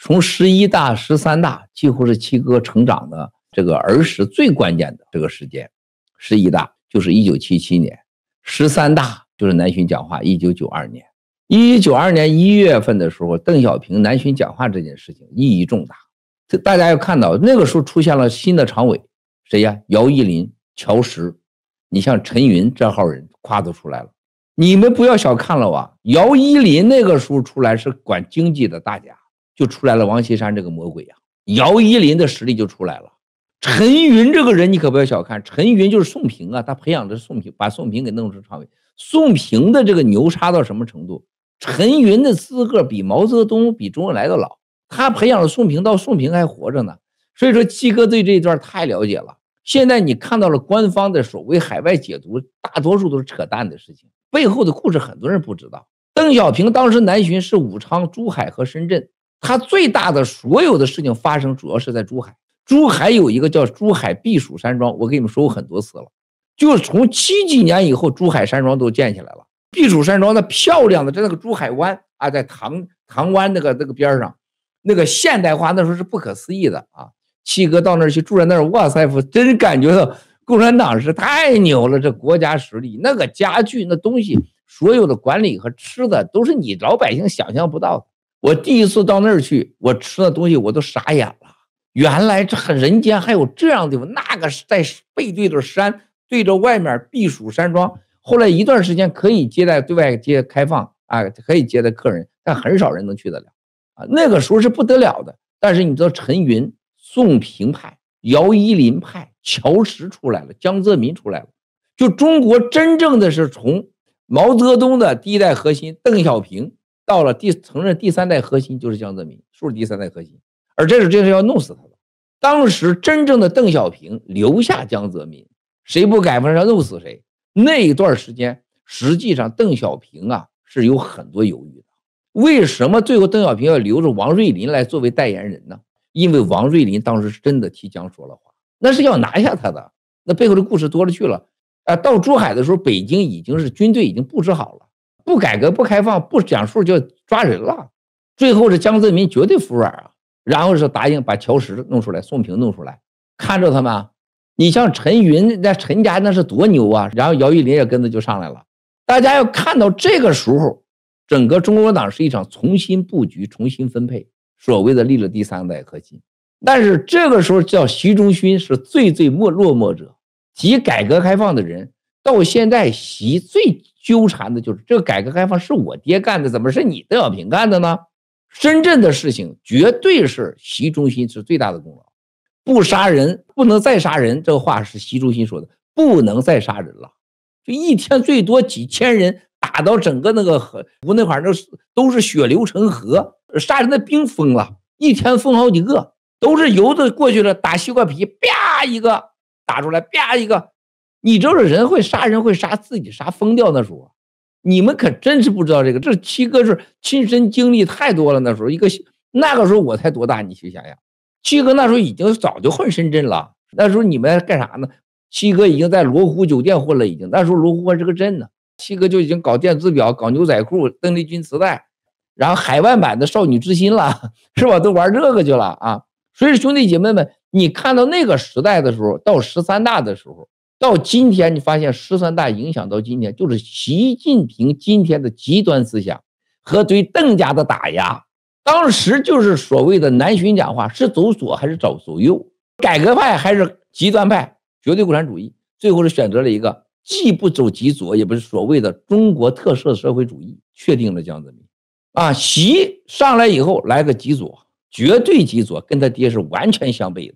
从十一大、十三大，几乎是七哥成长的这个儿时最关键的这个时间。十一大就是一九七七年，十三大就是南巡讲话，一九九二年。一九九二年一月份的时候，邓小平南巡讲话这件事情意义重大。这大家要看到，那个时候出现了新的常委，谁呀？姚依林、乔石，你像陈云这号人，夸都出来了。你们不要小看了我，姚依林那个时候出来是管经济的大家。就出来了，王岐山这个魔鬼呀，姚依林的实力就出来了。陈云这个人你可不要小看，陈云就是宋平啊，他培养的宋平，把宋平给弄成常委。宋平的这个牛叉到什么程度？陈云的资格比毛泽东、比周恩来都老，他培养了宋平，到宋平还活着呢。所以说，七哥对这一段太了解了。现在你看到了官方的所谓海外解读，大多数都是扯淡的事情，背后的故事很多人不知道。邓小平当时南巡是武昌、珠海和深圳。他最大的所有的事情发生，主要是在珠海。珠海有一个叫珠海避暑山庄，我跟你们说过很多次了。就是从七几年以后，珠海山庄都建起来了。避暑山庄那漂亮的，在那个珠海湾啊，在唐唐湾那个那个边上，那个现代化那时候是不可思议的啊。七哥到那儿去住在那儿，哇塞，真感觉到共产党是太牛了，这国家实力，那个家具，那东西，所有的管理和吃的，都是你老百姓想象不到的。我第一次到那儿去，我吃的东西我都傻眼了。原来这很人间还有这样的，地方，那个在背对着山，对着外面避暑山庄。后来一段时间可以接待对外接开放啊，可以接待客人，但很少人能去得了啊。那个时候是不得了的。但是你知道，陈云、宋平派、姚依林派、乔石出来了，江泽民出来了，就中国真正的是从毛泽东的第一代核心邓小平。到了第承认第三代核心就是江泽民，树立是第三代核心？而这是这是要弄死他的。当时真正的邓小平留下江泽民，谁不改，马上弄死谁。那一段时间，实际上邓小平啊是有很多犹豫的。为什么最后邓小平要留着王瑞林来作为代言人呢？因为王瑞林当时是真的替江说了话，那是要拿下他的。那背后的故事多了去了。啊，到珠海的时候，北京已经是军队已经布置好了。不改革不开放不讲数就抓人了，最后是江泽民绝对服软啊，然后是答应把乔石弄出来，宋平弄出来，看着他们。你像陈云那陈家那是多牛啊，然后姚玉玲也跟着就上来了。大家要看到这个时候，整个中国党是一场重新布局、重新分配，所谓的立了第三代核心。但是这个时候叫徐中勋是最最末落寞者，即改革开放的人。到现在，习最纠缠的就是这个改革开放是我爹干的，怎么是你邓小平干的呢？深圳的事情绝对是习中心是最大的功劳。不杀人，不能再杀人，这话是习中心说的，不能再杀人了。就一天最多几千人打到整个那个河湖那块，都是都是血流成河，杀人的兵疯了，一天封好几个，都是游的过去了，打西瓜皮，啪一个打出来，啪一个。你就是人会杀人，会杀自己，杀疯掉那时候，你们可真是不知道这个。这七哥是亲身经历太多了。那时候一个那个时候我才多大，你去想想，七哥那时候已经早就混深圳了。那时候你们干啥呢？七哥已经在罗湖酒店混了已经。那时候罗湖还是个镇呢，七哥就已经搞电子表、搞牛仔裤、邓丽君磁带，然后海外版的《少女之心》了，是吧？都玩这个去了啊！所以兄弟姐妹们，你看到那个时代的时候，到十三大的时候。到今天，你发现十三大影响到今天，就是习近平今天的极端思想和对邓家的打压。当时就是所谓的南巡讲话，是走左还是走左右？改革派还是极端派？绝对共产主义，最后是选择了一个既不走极左，也不是所谓的中国特色社会主义，确定了江泽民。啊，习上来以后来个极左，绝对极左，跟他爹是完全相悖的。